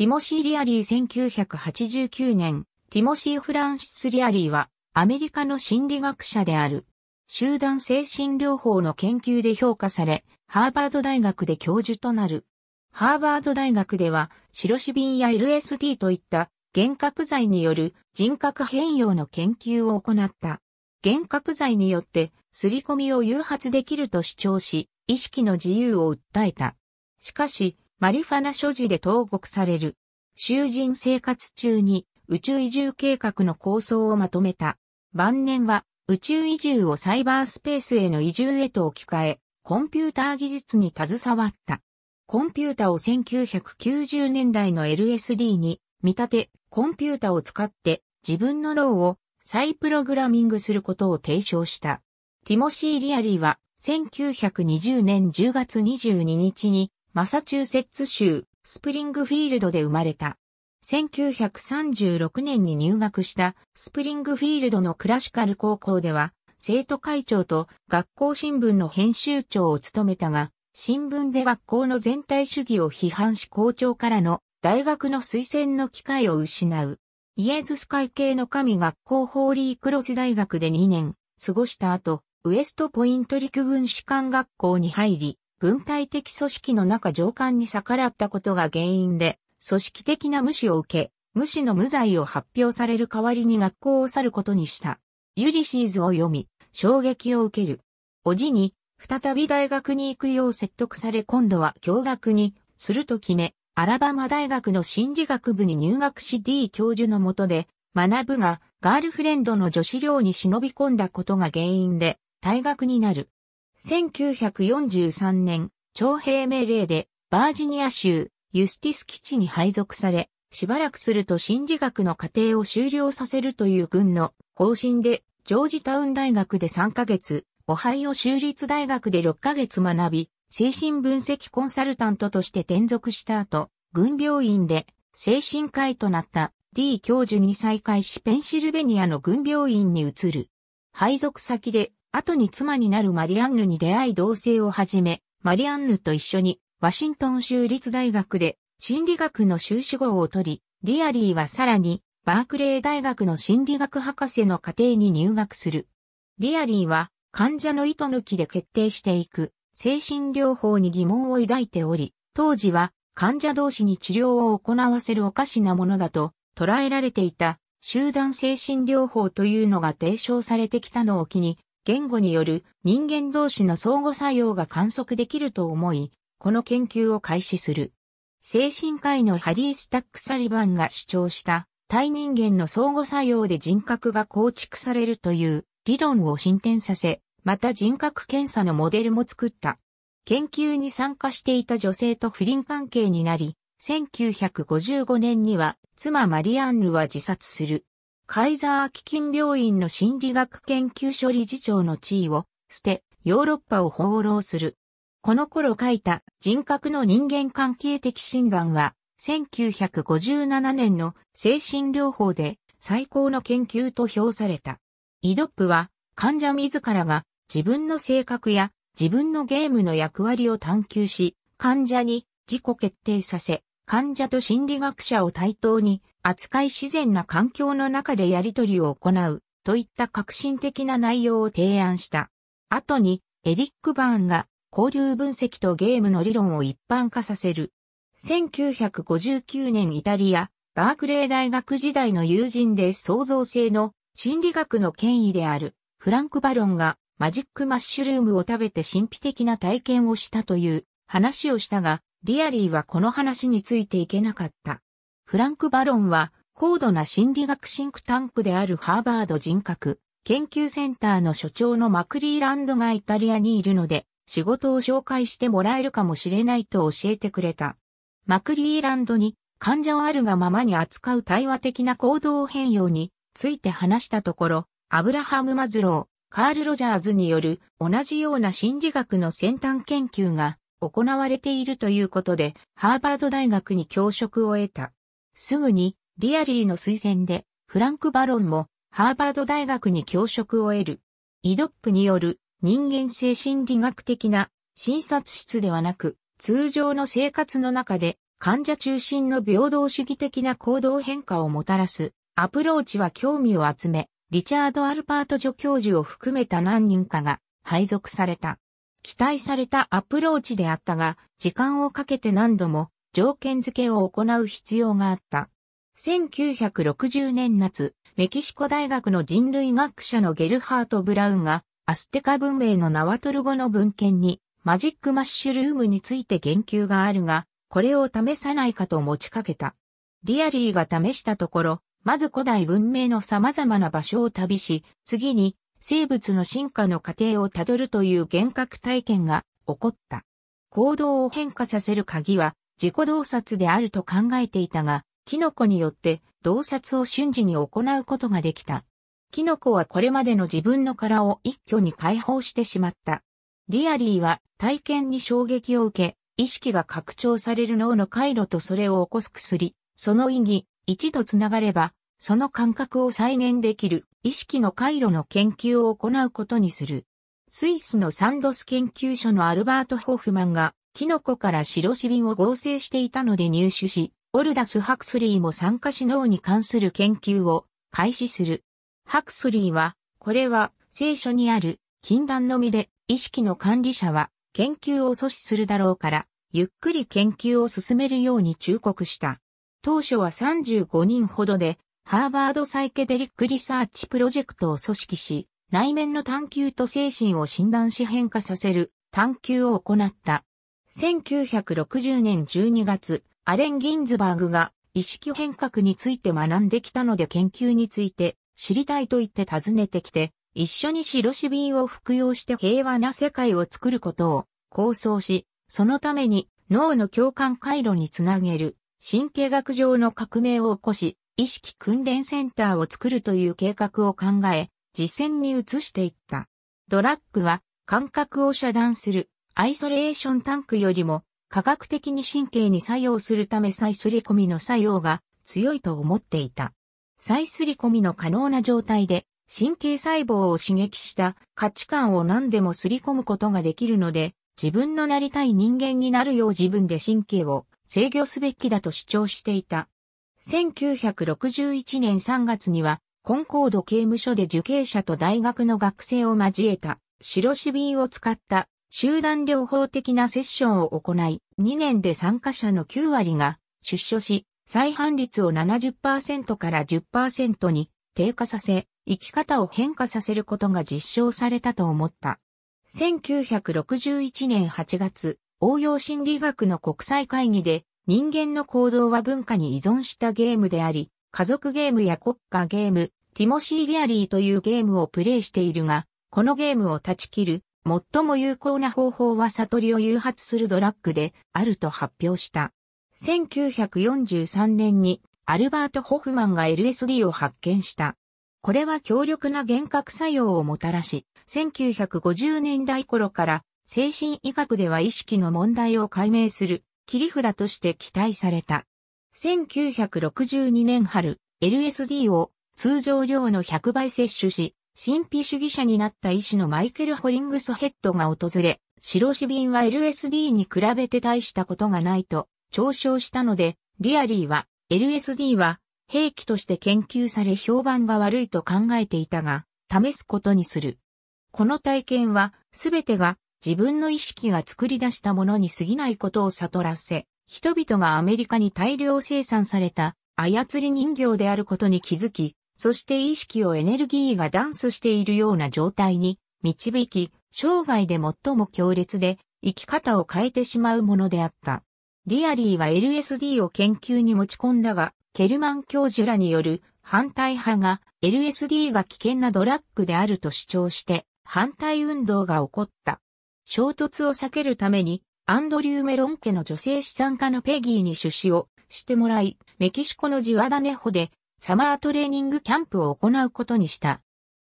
ティモシー・リアリー1989年、ティモシー・フランシス・リアリーは、アメリカの心理学者である。集団精神療法の研究で評価され、ハーバード大学で教授となる。ハーバード大学では、シロシビンや LSD といった幻覚剤による人格変容の研究を行った。幻覚剤によって、すり込みを誘発できると主張し、意識の自由を訴えた。しかし、マリファナ所持で投獄される。囚人生活中に宇宙移住計画の構想をまとめた。晩年は宇宙移住をサイバースペースへの移住へと置き換え、コンピューター技術に携わった。コンピュータを1990年代の LSD に見立て、コンピュータを使って自分の脳を再プログラミングすることを提唱した。ティモシー・リアリーは1920年10月22日にマサチューセッツ州スプリングフィールドで生まれた。1936年に入学したスプリングフィールドのクラシカル高校では生徒会長と学校新聞の編集長を務めたが、新聞で学校の全体主義を批判し校長からの大学の推薦の機会を失う。イエズス会系の神学校ホーリークロス大学で2年過ごした後、ウエストポイント陸軍士官学校に入り、軍隊的組織の中上官に逆らったことが原因で、組織的な無視を受け、無視の無罪を発表される代わりに学校を去ることにした。ユリシーズを読み、衝撃を受ける。おじに、再び大学に行くよう説得され今度は教学に、すると決め、アラバマ大学の心理学部に入学し D 教授のもとで、学ぶが、ガールフレンドの女子寮に忍び込んだことが原因で、退学になる。1943年、徴兵命令で、バージニア州、ユスティス基地に配属され、しばらくすると心理学の過程を終了させるという軍の方針で、ジョージタウン大学で3ヶ月、オハイオ州立大学で6ヶ月学び、精神分析コンサルタントとして転属した後、軍病院で精神科医となった D 教授に再会しペンシルベニアの軍病院に移る。配属先で後に妻になるマリアンヌに出会い同棲を始め、マリアンヌと一緒にワシントン州立大学で心理学の修士号を取り、リアリーはさらにバークレー大学の心理学博士の家庭に入学する。リアリーは患者の意図抜きで決定していく精神療法に疑問を抱いており、当時は患者同士に治療を行わせるおかしなものだと捉えられていた集団精神療法というのが提唱されてきたのを機に言語による人間同士の相互作用が観測できると思い、この研究を開始する。精神科医のハリー・スタック・サリバンが主張した対人間の相互作用で人格が構築されるという理論を進展させ、また人格検査のモデルも作った。研究に参加していた女性と不倫関係になり、1955年には妻マリアンヌは自殺する。カイザー基金病院の心理学研究所理事長の地位を捨て、ヨーロッパを放浪する。この頃書いた人格の人間関係的診断は、1957年の精神療法で最高の研究と評された。イドップは患者自らが自分の性格や自分のゲームの役割を探求し、患者に自己決定させ、患者と心理学者を対等に扱い自然な環境の中でやり取りを行う、といった革新的な内容を提案した。後に、エリック・バーンが、交流分析とゲームの理論を一般化させる。1959年イタリア、バークレー大学時代の友人で創造性の心理学の権威であるフランク・バロンがマジックマッシュルームを食べて神秘的な体験をしたという話をしたが、リアリーはこの話についていけなかった。フランク・バロンは、高度な心理学シンクタンクであるハーバード人格研究センターの所長のマクリーランドがイタリアにいるので、仕事を紹介してもらえるかもしれないと教えてくれた。マクリーランドに患者をあるがままに扱う対話的な行動変容について話したところ、アブラハム・マズロー、カール・ロジャーズによる同じような心理学の先端研究が行われているということで、ハーバード大学に教職を得た。すぐに、リアリーの推薦で、フランク・バロンも、ハーバード大学に教職を得る。イドップによる人間性心理学的な診察室ではなく、通常の生活の中で患者中心の平等主義的な行動変化をもたらすアプローチは興味を集め、リチャード・アルパート助教授を含めた何人かが配属された。期待されたアプローチであったが、時間をかけて何度も条件付けを行う必要があった。1960年夏、メキシコ大学の人類学者のゲルハート・ブラウンが、アステカ文明のナワトル語の文献に、マジックマッシュルームについて言及があるが、これを試さないかと持ちかけた。リアリーが試したところ、まず古代文明の様々な場所を旅し、次に生物の進化の過程をたどるという幻覚体験が起こった。行動を変化させる鍵は自己洞察であると考えていたが、キノコによって洞察を瞬時に行うことができた。キノコはこれまでの自分の殻を一挙に解放してしまった。リアリーは体験に衝撃を受け、意識が拡張される脳の回路とそれを起こす薬、その意義、一度つながれば、その感覚を再現できる意識の回路の研究を行うことにする。スイスのサンドス研究所のアルバート・ホフマンがキノコから白シビンを合成していたので入手し、オルダス・ハクスリーも酸化し脳に関する研究を開始する。ハクスリーは、これは聖書にある禁断のみで意識の管理者は研究を阻止するだろうから、ゆっくり研究を進めるように忠告した。当初は35人ほどで、ハーバードサイケデリックリサーチプロジェクトを組織し、内面の探求と精神を診断し変化させる探求を行った。1960年12月、アレン・ギンズバーグが意識変革について学んできたので研究について知りたいと言って訪ねてきて、一緒に白シビンを服用して平和な世界を作ることを構想し、そのために脳の共感回路につなげる神経学上の革命を起こし、意識訓練センターを作るという計画を考え、実践に移していった。ドラッグは感覚を遮断するアイソレーションタンクよりも科学的に神経に作用するため再すり込みの作用が強いと思っていた。再すり込みの可能な状態で神経細胞を刺激した価値観を何でもすり込むことができるので、自分のなりたい人間になるよう自分で神経を制御すべきだと主張していた。1961年3月には、コンコード刑務所で受刑者と大学の学生を交えた、白紙瓶を使った集団療法的なセッションを行い、2年で参加者の9割が出所し、再犯率を70%から10%に低下させ、生き方を変化させることが実証されたと思った。1961年8月、応用心理学の国際会議で、人間の行動は文化に依存したゲームであり、家族ゲームや国家ゲーム、ティモシー・リアリーというゲームをプレイしているが、このゲームを断ち切る最も有効な方法は悟りを誘発するドラッグであると発表した。1943年にアルバート・ホフマンが LSD を発見した。これは強力な幻覚作用をもたらし、1950年代頃から精神医学では意識の問題を解明する切り札として期待された。1962年春、LSD を通常量の100倍摂取し、神秘主義者になった医師のマイケル・ホリングスヘッドが訪れ、白紙瓶は LSD に比べて大したことがないと嘲笑したので、リアリーは LSD は兵器として研究され評判が悪いと考えていたが、試すことにする。この体験はすべてが自分の意識が作り出したものに過ぎないことを悟らせ、人々がアメリカに大量生産された操り人形であることに気づき、そして意識をエネルギーがダンスしているような状態に導き、生涯で最も強烈で生き方を変えてしまうものであった。リアリーは LSD を研究に持ち込んだが、ケルマン教授らによる反対派が LSD が危険なドラッグであると主張して反対運動が起こった。衝突を避けるためにアンドリュー・メロン家の女性資産家のペギーに出資をしてもらい、メキシコのジワダネホでサマートレーニングキャンプを行うことにした。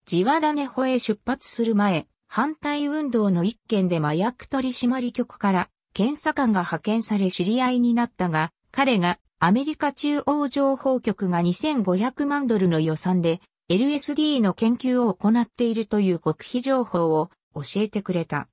ジワダネホへ出発する前、反対運動の一件で麻薬取締局から検査官が派遣され知り合いになったが、彼がアメリカ中央情報局が2500万ドルの予算で LSD の研究を行っているという極秘情報を教えてくれた。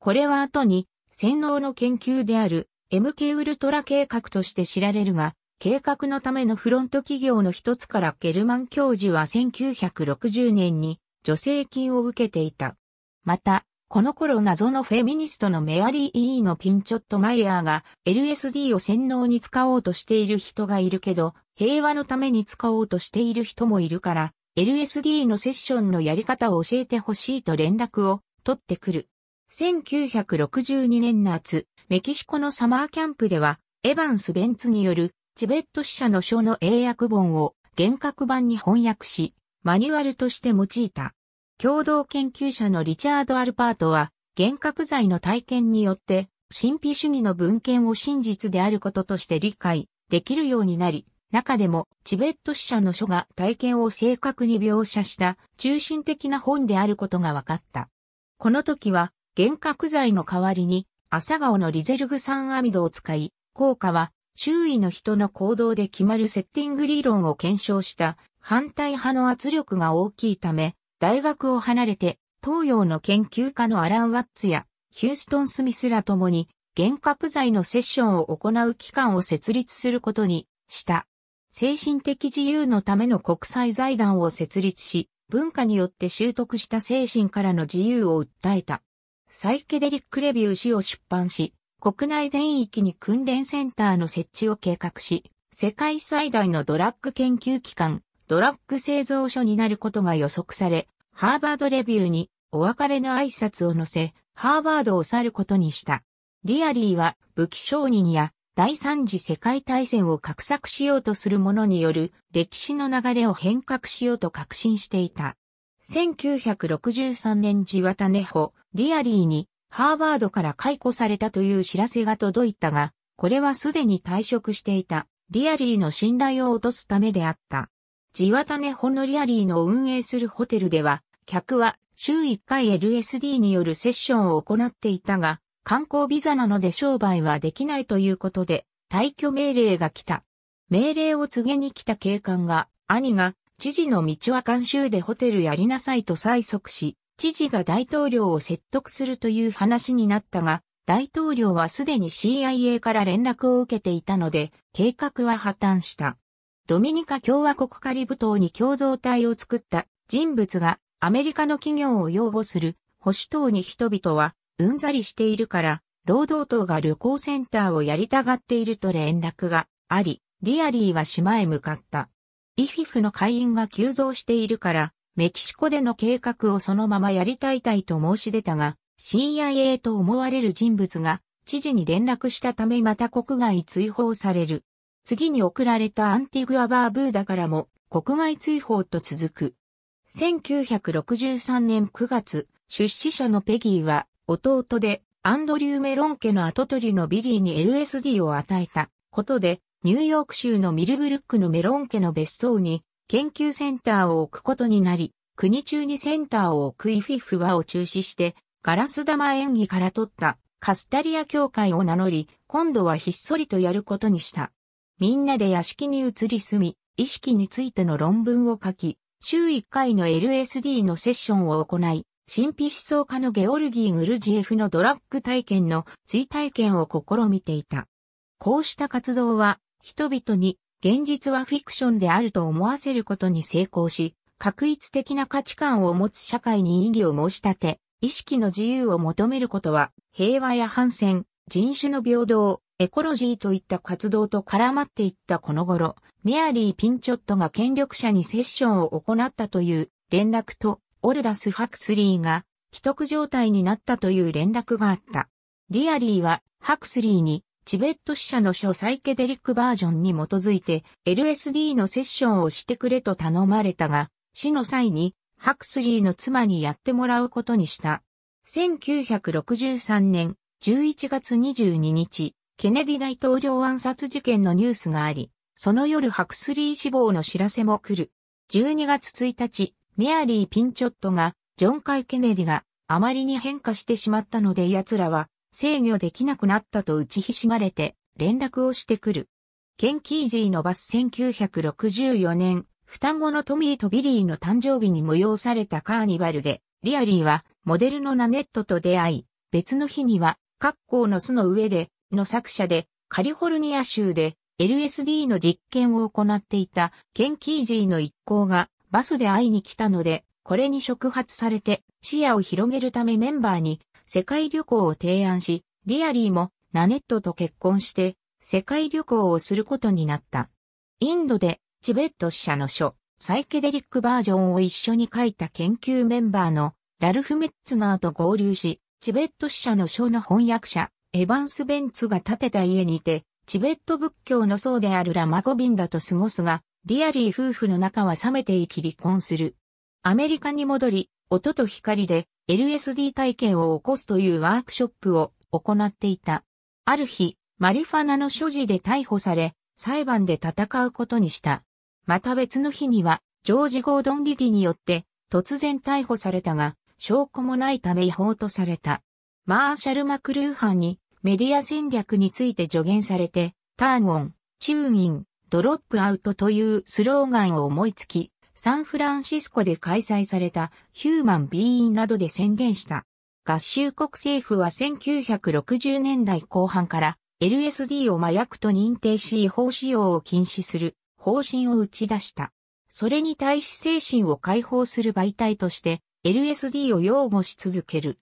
これは後に洗脳の研究である MK ウルトラ計画として知られるが、計画のためのフロント企業の一つからゲルマン教授は1960年に助成金を受けていた。また、この頃謎のフェミニストのメアリー・イーのピンチョット・マイヤーが LSD を洗脳に使おうとしている人がいるけど、平和のために使おうとしている人もいるから、LSD のセッションのやり方を教えてほしいと連絡を取ってくる。1962年夏、メキシコのサマーキャンプでは、エヴァンス・ベンツによるチベット死者の書の英訳本を幻覚版に翻訳し、マニュアルとして用いた。共同研究者のリチャード・アルパートは、幻覚罪の体験によって、神秘主義の文献を真実であることとして理解できるようになり、中でもチベット死者の書が体験を正確に描写した中心的な本であることが分かった。この時は幻覚剤の代わりに朝顔のリゼルグ酸アミドを使い、効果は周囲の人の行動で決まるセッティング理論を検証した反対派の圧力が大きいため、大学を離れて東洋の研究家のアラン・ワッツやヒューストン・スミスらともに幻覚剤のセッションを行う機関を設立することにした。精神的自由のための国際財団を設立し、文化によって習得した精神からの自由を訴えた。サイケデリックレビュー誌を出版し、国内全域に訓練センターの設置を計画し、世界最大のドラッグ研究機関、ドラッグ製造所になることが予測され、ハーバードレビューにお別れの挨拶を載せ、ハーバードを去ることにした。リアリーは武器商人や第三次世界大戦を画策しようとする者による歴史の流れを変革しようと確信していた。1963年地綿ネホ、リアリーにハーバードから解雇されたという知らせが届いたが、これはすでに退職していた、リアリーの信頼を落とすためであった。地渡ねほのリアリーの運営するホテルでは、客は週1回 LSD によるセッションを行っていたが、観光ビザなので商売はできないということで、退去命令が来た。命令を告げに来た警官が、兄が、知事の道は監修でホテルやりなさいと催促し、知事が大統領を説得するという話になったが、大統領はすでに CIA から連絡を受けていたので、計画は破綻した。ドミニカ共和国カリブ島に共同体を作った人物がアメリカの企業を擁護する保守党に人々はうんざりしているから、労働党が旅行センターをやりたがっていると連絡があり、リアリーは島へ向かった。イフィフの会員が急増しているから、メキシコでの計画をそのままやりたいたいと申し出たが、CIA と思われる人物が知事に連絡したためまた国外追放される。次に送られたアンティグア・バーブーダからも国外追放と続く。1963年9月、出資者のペギーは弟でアンドリュー・メロン家の跡取りのビリーに LSD を与えたことでニューヨーク州のミルブルックのメロン家の別荘に研究センターを置くことになり、国中にセンターを置くイフィフワを中止して、ガラス玉演技から取ったカスタリア協会を名乗り、今度はひっそりとやることにした。みんなで屋敷に移り住み、意識についての論文を書き、週1回の LSD のセッションを行い、神秘思想家のゲオルギー・グルジエフのドラッグ体験の追体験を試みていた。こうした活動は、人々に現実はフィクションであると思わせることに成功し、確一的な価値観を持つ社会に意義を申し立て、意識の自由を求めることは、平和や反戦、人種の平等、エコロジーといった活動と絡まっていったこの頃、メアリー・ピンチョットが権力者にセッションを行ったという連絡と、オルダス・ファクスリーが既得状態になったという連絡があった。リアリーは、ハクスリーに、チベット支社の書サイケデリックバージョンに基づいて LSD のセッションをしてくれと頼まれたが、死の際にハクスリーの妻にやってもらうことにした。1963年11月22日、ケネディ大統領暗殺事件のニュースがあり、その夜ハクスリー死亡の知らせも来る。12月1日、メアリー・ピンチョットが、ジョン・カイ・ケネディがあまりに変化してしまったので奴らは制御できなくなったと打ちひしがれて連絡をしてくる。ケン・キージーのバス1964年、双子のトミーとビリーの誕生日に催されたカーニバルで、リアリーはモデルのナネットと出会い、別の日には、各校の巣の上で、の作者で、カリフォルニア州で LSD の実験を行っていたケン・キージーの一行がバスで会いに来たので、これに触発されて視野を広げるためメンバーに世界旅行を提案し、リアリーもナネットと結婚して世界旅行をすることになった。インドでチベット死者の書、サイケデリックバージョンを一緒に書いた研究メンバーのラルフ・メッツナーと合流し、チベット死者の書の翻訳者、エヴァンス・ベンツが建てた家にて、チベット仏教の僧であるラマゴビンダと過ごすが、リアリー夫婦の仲は冷めていき離婚する。アメリカに戻り、音と光で LSD 体験を起こすというワークショップを行っていた。ある日、マリファナの所持で逮捕され、裁判で戦うことにした。また別の日には、ジョージ・ゴードン・リディによって突然逮捕されたが、証拠もないため違法とされた。マーシャル・マクルーハンにメディア戦略について助言されて、ターンオン、チューイン、ドロップアウトというスローガンを思いつき、サンフランシスコで開催されたヒューマンビーインなどで宣言した。合衆国政府は1960年代後半から LSD を麻薬と認定し違法使用を禁止する方針を打ち出した。それに対し精神を解放する媒体として LSD を擁護し続ける。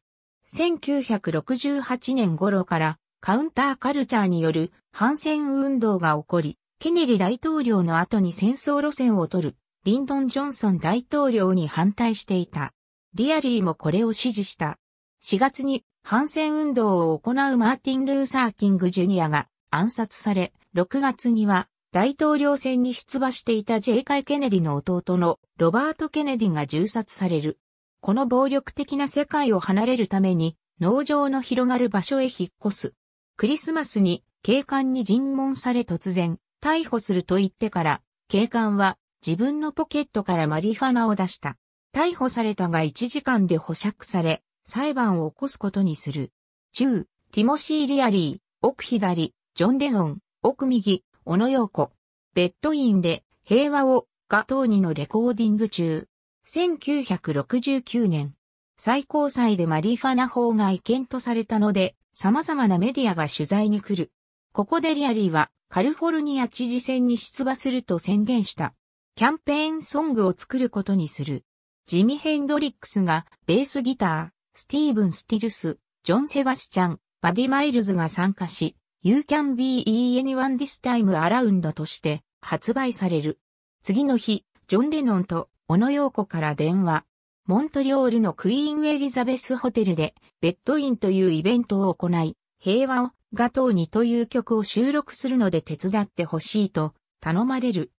1968年頃からカウンターカルチャーによる反戦運動が起こり、ケネディ大統領の後に戦争路線を取るリンドン・ジョンソン大統領に反対していた。リアリーもこれを支持した。4月に反戦運動を行うマーティン・ルーサー・キング・ジュニアが暗殺され、6月には大統領選に出馬していたジェイカイ・ケネディの弟のロバート・ケネディが銃殺される。この暴力的な世界を離れるために農場の広がる場所へ引っ越す。クリスマスに警官に尋問され突然逮捕すると言ってから警官は自分のポケットからマリファナを出した。逮捕されたが1時間で保釈され、裁判を起こすことにする。中、ティモシー・リアリー、奥左、ジョン・デノン、奥右、小野洋子。ベッドインで平和をが当にのレコーディング中。1969年、最高裁でマリファナ法が違憲とされたので、様々なメディアが取材に来る。ここでリアリーはカルフォルニア知事選に出馬すると宣言した。キャンペーンソングを作ることにする。ジミ・ヘンドリックスがベースギター、スティーブン・スティルス、ジョン・セバスチャン、バディ・マイルズが参加し、You can be anyone this time around として発売される。次の日、ジョン・レノンと小野洋子から電話。モントリオールのクイーン・エリザベスホテルでベッドインというイベントを行い、平和をガトーにという曲を収録するので手伝ってほしいと頼まれる。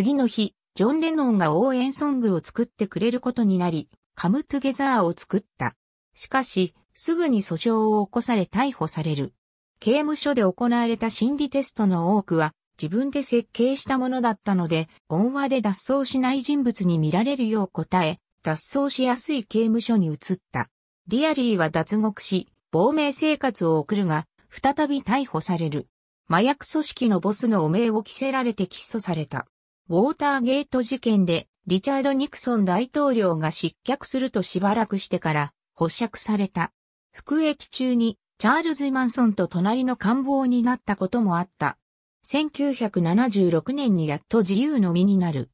次の日、ジョン・レノンが応援ソングを作ってくれることになり、カム・トゥゲザーを作った。しかし、すぐに訴訟を起こされ逮捕される。刑務所で行われた心理テストの多くは、自分で設計したものだったので、恩話で脱走しない人物に見られるよう答え、脱走しやすい刑務所に移った。リアリーは脱獄し、亡命生活を送るが、再び逮捕される。麻薬組織のボスの汚名を着せられて起訴された。ウォーターゲート事件でリチャード・ニクソン大統領が失脚するとしばらくしてから保釈された。服役中にチャールズ・マンソンと隣の官房になったこともあった。1976年にやっと自由の身になる。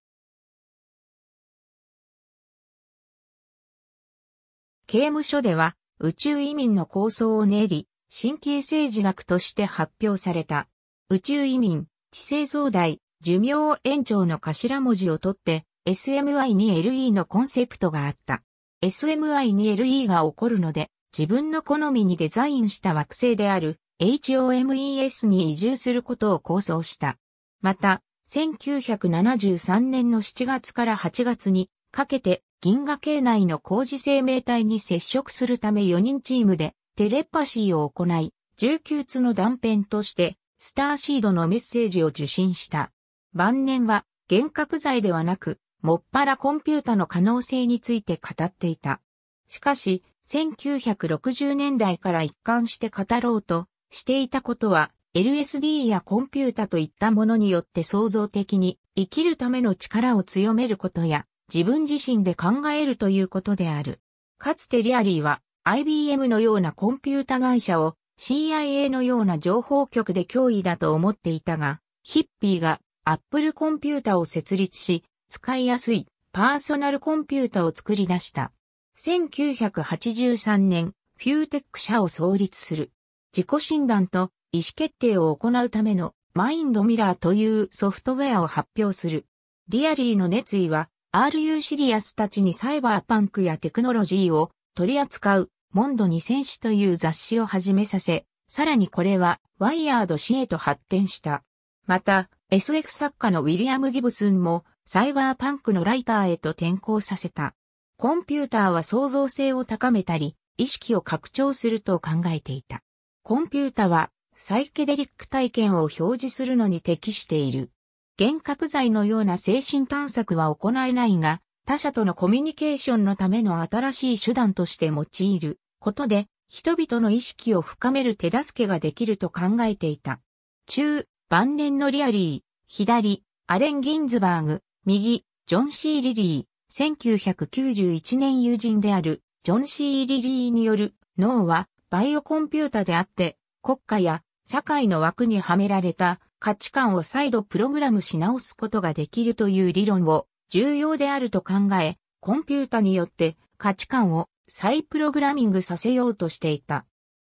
刑務所では宇宙移民の構想を練り、神経政治学として発表された。宇宙移民、知性増大、寿命延長の頭文字を取って SMI2LE のコンセプトがあった。SMI2LE が起こるので自分の好みにデザインした惑星である HOMES に移住することを構想した。また、1973年の7月から8月にかけて銀河系内の工事生命体に接触するため4人チームでテレパシーを行い、19つの断片としてスターシードのメッセージを受信した。晩年は幻覚剤ではなく、もっぱらコンピュータの可能性について語っていた。しかし、1960年代から一貫して語ろうとしていたことは、LSD やコンピュータといったものによって創造的に生きるための力を強めることや、自分自身で考えるということである。かつてリアリーは IBM のようなコンピュータ会社を CIA のような情報局で脅威だと思っていたが、ヒッピーがアップルコンピュータを設立し、使いやすいパーソナルコンピュータを作り出した。1983年、フューテック社を創立する。自己診断と意思決定を行うためのマインドミラーというソフトウェアを発表する。リアリーの熱意は RU シリアスたちにサイバーパンクやテクノロジーを取り扱うモンド2 0手という雑誌を始めさせ、さらにこれはワイヤード紙へと発展した。また、SF 作家のウィリアム・ギブスンもサイバーパンクのライターへと転向させた。コンピューターは創造性を高めたり、意識を拡張すると考えていた。コンピュータはサイケデリック体験を表示するのに適している。幻覚剤のような精神探索は行えないが、他者とのコミュニケーションのための新しい手段として用いることで、人々の意識を深める手助けができると考えていた。中晩年のリアリー、左、アレン・ギンズバーグ、右、ジョン・シー・リリー、1991年友人である、ジョン・シー・リリーによる、脳は、バイオコンピュータであって、国家や社会の枠にはめられた価値観を再度プログラムし直すことができるという理論を重要であると考え、コンピュータによって価値観を再プログラミングさせようとしていた。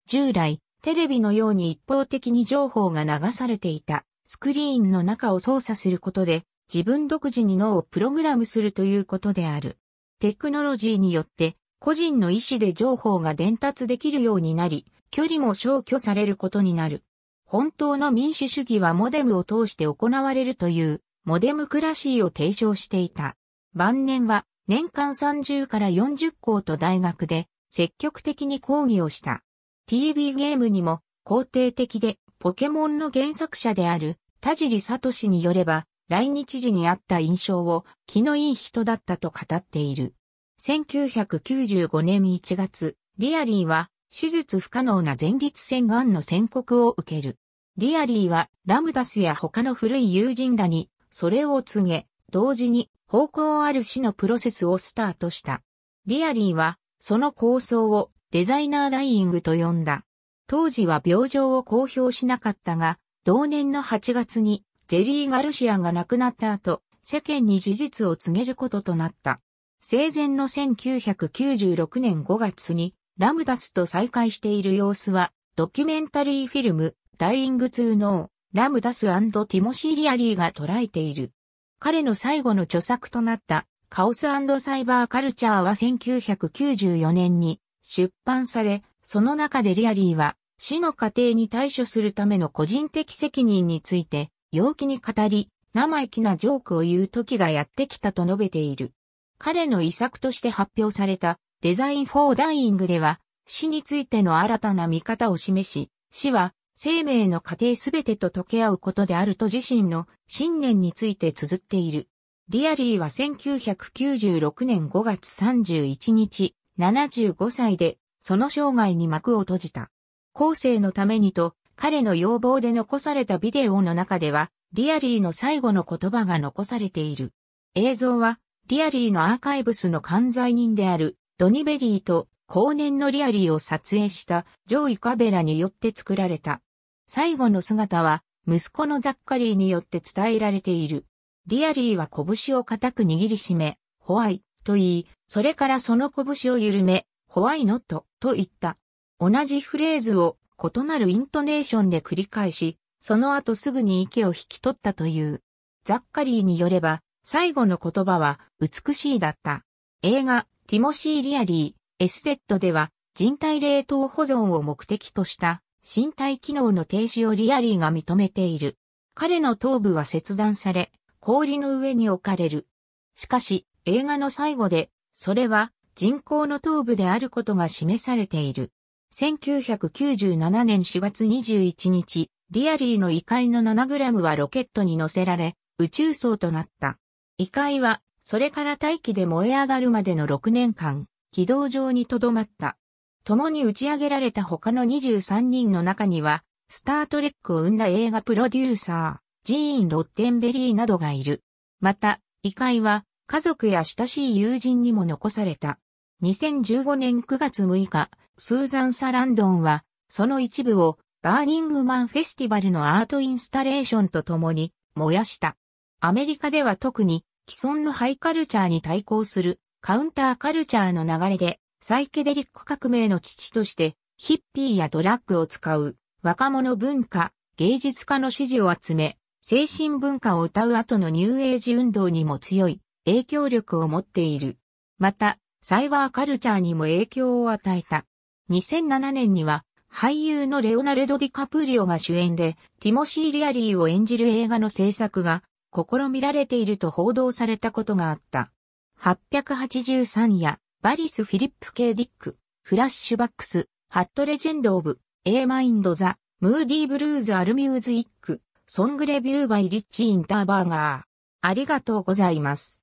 従来、テレビのように一方的に情報が流されていたスクリーンの中を操作することで自分独自に脳をプログラムするということである。テクノロジーによって個人の意思で情報が伝達できるようになり、距離も消去されることになる。本当の民主主義はモデムを通して行われるというモデムクラシーを提唱していた。晩年は年間30から40校と大学で積極的に講義をした。TV ゲームにも肯定的で、ポケモンの原作者である田尻聡によれば、来日時にあった印象を気のいい人だったと語っている。1995年1月、リアリーは手術不可能な前立腺がんの宣告を受ける。リアリーはラムダスや他の古い友人らにそれを告げ、同時に方向ある死のプロセスをスタートした。リアリーはその構想をデザイナーダイイングと呼んだ。当時は病状を公表しなかったが、同年の8月にジェリー・ガルシアが亡くなった後、世間に事実を告げることとなった。生前の1996年5月にラムダスと再会している様子は、ドキュメンタリーフィルム、ダイイング・ツー・ノー、ラムダスティモシー・リアリーが捉えている。彼の最後の著作となった、カオスサイバーカルチャーは1994年に出版され、その中でリアリーは、死の過程に対処するための個人的責任について、陽気に語り、生意気なジョークを言う時がやってきたと述べている。彼の遺作として発表された、デザイン・フォー・ダイイングでは、死についての新たな見方を示し、死は生命の過程すべてと溶け合うことであると自身の信念について綴っている。リアリーは1996年5月31日、75歳で、その生涯に幕を閉じた。後世のためにと、彼の要望で残されたビデオの中では、リアリーの最後の言葉が残されている。映像は、リアリーのアーカイブスの管罪人である、ドニベリーと後年のリアリーを撮影したジョイ・カベラによって作られた。最後の姿は、息子のザッカリーによって伝えられている。リアリーは拳を固く握りしめ、ホワイと言い、それからその拳を緩め、ホワイノットと言った。同じフレーズを異なるイントネーションで繰り返し、その後すぐに息を引き取ったという。ザッカリーによれば、最後の言葉は美しいだった。映画、ティモシー・リアリー、エスレッドでは、人体冷凍保存を目的とした身体機能の停止をリアリーが認めている。彼の頭部は切断され、氷の上に置かれる。しかし、映画の最後でそれは人口の頭部であることが示されている。1997年4月21日、リアリーの遺骸の7ムはロケットに乗せられ、宇宙層となった。遺骸は、それから大気で燃え上がるまでの6年間、軌道上に留まった。共に打ち上げられた他の23人の中には、スタートレックを生んだ映画プロデューサー、ジーン・ロッテンベリーなどがいる。また、遺骸は、家族や親しい友人にも残された。2015年9月6日、スーザン・サランドンは、その一部をバーニングマンフェスティバルのアートインスタレーションと共に燃やした。アメリカでは特に既存のハイカルチャーに対抗するカウンターカルチャーの流れでサイケデリック革命の父としてヒッピーやドラッグを使う若者文化、芸術家の支持を集め精神文化を歌う後のニューエイジ運動にも強い影響力を持っている。また、サイバーカルチャーにも影響を与えた。2007年には、俳優のレオナルド・ディカプリオが主演で、ティモシー・リアリーを演じる映画の制作が、試みられていると報道されたことがあった。883夜、バリス・フィリップ・ケイ・ディック、フラッシュバックス、ハット・レジェンド・オブ、エー・マインド・ザ、ムーディー・ブルーズ・アルミューズ・イック、ソング・レビュー・バイ・リッチ・インターバーガー。ありがとうございます。